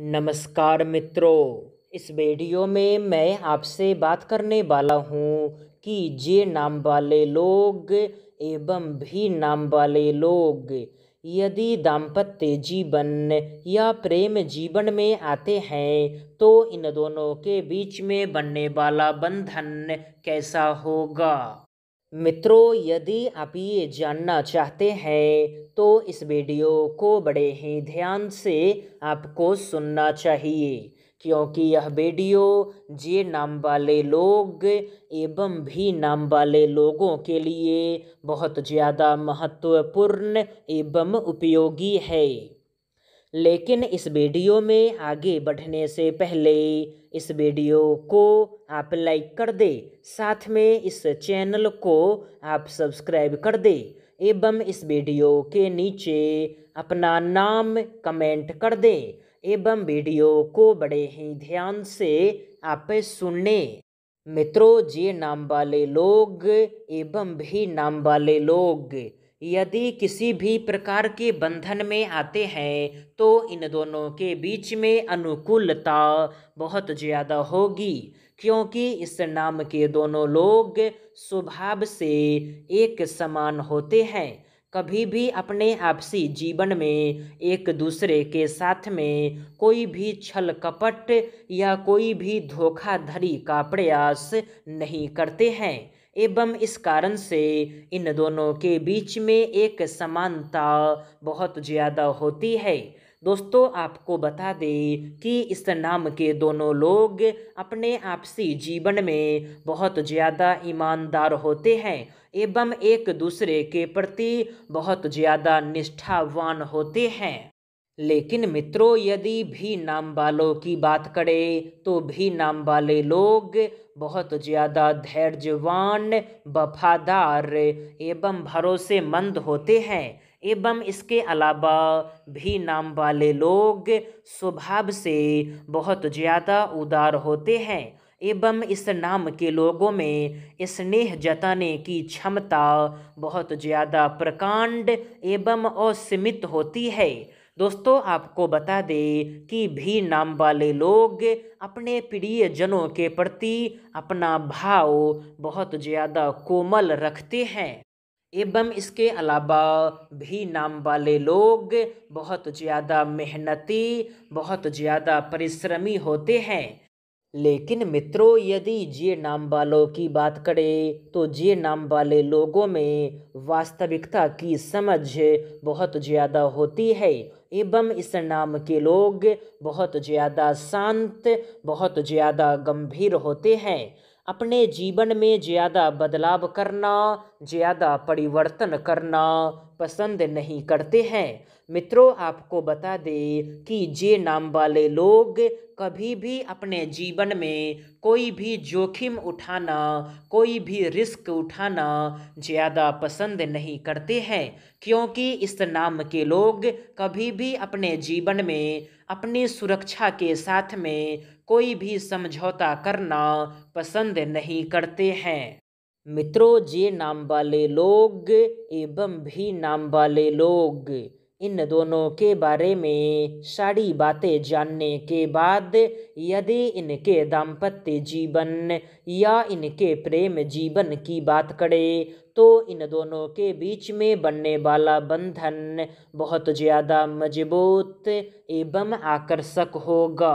नमस्कार मित्रों इस वीडियो में मैं आपसे बात करने वाला हूँ कि जे नाम वाले लोग एवं भी नाम वाले लोग यदि दाम्पत्य जीवन या प्रेम जीवन में आते हैं तो इन दोनों के बीच में बनने वाला बंधन कैसा होगा मित्रों यदि आप ये जानना चाहते हैं तो इस वीडियो को बड़े ही ध्यान से आपको सुनना चाहिए क्योंकि यह वीडियो जे नाम वाले लोग एवं भी नाम वाले लोगों के लिए बहुत ज़्यादा महत्वपूर्ण एवं उपयोगी है लेकिन इस वीडियो में आगे बढ़ने से पहले इस वीडियो को आप लाइक कर दे साथ में इस चैनल को आप सब्सक्राइब कर दे एवं इस वीडियो के नीचे अपना नाम कमेंट कर दे एवं वीडियो को बड़े ही ध्यान से आप सुनने मित्रों जे नाम वाले लोग एवं भी नाम वाले लोग यदि किसी भी प्रकार के बंधन में आते हैं तो इन दोनों के बीच में अनुकूलता बहुत ज़्यादा होगी क्योंकि इस नाम के दोनों लोग स्वभाव से एक समान होते हैं कभी भी अपने आपसी जीवन में एक दूसरे के साथ में कोई भी छल कपट या कोई भी धोखाधड़ी का प्रयास नहीं करते हैं एवं इस कारण से इन दोनों के बीच में एक समानता बहुत ज़्यादा होती है दोस्तों आपको बता दें कि इस नाम के दोनों लोग अपने आपसी जीवन में बहुत ज़्यादा ईमानदार होते हैं एवं एक दूसरे के प्रति बहुत ज़्यादा निष्ठावान होते हैं लेकिन मित्रों यदि भी नाम वालों की बात करें तो भी नाम वाले लोग बहुत ज़्यादा धैर्यवान वफादार एवं भरोसेमंद होते हैं एवं इसके अलावा भी नाम वाले लोग स्वभाव से बहुत ज़्यादा उदार होते हैं एवं इस नाम के लोगों में स्नेह जताने की क्षमता बहुत ज़्यादा प्रकांड एवं असीमित होती है दोस्तों आपको बता दें कि भी नाम वाले लोग अपने प्रिय जनों के प्रति अपना भाव बहुत ज़्यादा कोमल रखते हैं एवं इसके अलावा भी नाम वाले लोग बहुत ज़्यादा मेहनती बहुत ज़्यादा परिश्रमी होते हैं लेकिन मित्रों यदि जे नाम वालों की बात करें तो जे नाम वाले लोगों में वास्तविकता की समझ बहुत ज़्यादा होती है एवं इस नाम के लोग बहुत ज़्यादा शांत बहुत ज़्यादा गंभीर होते हैं अपने जीवन में ज़्यादा बदलाव करना ज़्यादा परिवर्तन करना पसंद नहीं करते हैं मित्रों आपको बता दें कि जे नाम वाले लोग कभी भी अपने जीवन में कोई भी जोखिम उठाना कोई भी रिस्क उठाना ज़्यादा पसंद नहीं करते हैं क्योंकि इस नाम के लोग कभी भी अपने जीवन में अपनी सुरक्षा के साथ में कोई भी समझौता करना पसंद नहीं करते हैं मित्रों जे नाम वाले लोग एवं भी नाम वाले लोग इन दोनों के बारे में सारी बातें जानने के बाद यदि इनके दाम्पत्य जीवन या इनके प्रेम जीवन की बात करें तो इन दोनों के बीच में बनने वाला बंधन बहुत ज़्यादा मजबूत एवं आकर्षक होगा